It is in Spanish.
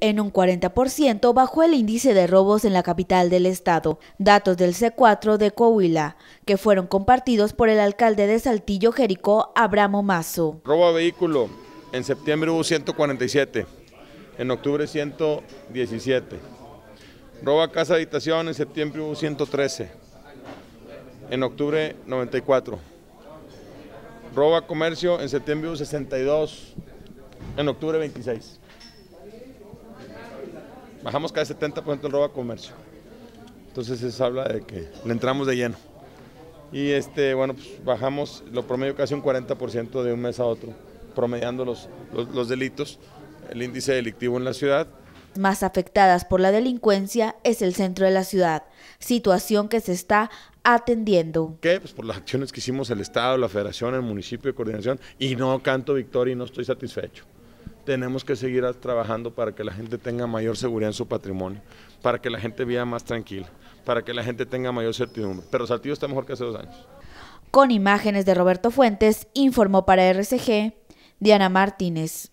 en un 40% bajó el índice de robos en la capital del estado, datos del C4 de Coahuila, que fueron compartidos por el alcalde de Saltillo Jericó, Abramo Mazo. Robo a vehículo, en septiembre hubo 147, en octubre 117. Robo a casa habitación, en septiembre hubo 113, en octubre 94. Roba comercio, en septiembre hubo 62, en octubre 26 bajamos cada 70% el robo a comercio. Entonces eso habla de que le entramos de lleno. Y este, bueno, pues bajamos lo promedio casi un 40% de un mes a otro, promediando los, los, los delitos, el índice delictivo en la ciudad. Más afectadas por la delincuencia es el centro de la ciudad, situación que se está atendiendo. ¿Qué? Pues por las acciones que hicimos el Estado, la Federación, el municipio de coordinación, y no canto victoria y no estoy satisfecho tenemos que seguir trabajando para que la gente tenga mayor seguridad en su patrimonio, para que la gente viva más tranquila, para que la gente tenga mayor certidumbre. Pero Saltillo está mejor que hace dos años. Con imágenes de Roberto Fuentes, informó para RCG Diana Martínez.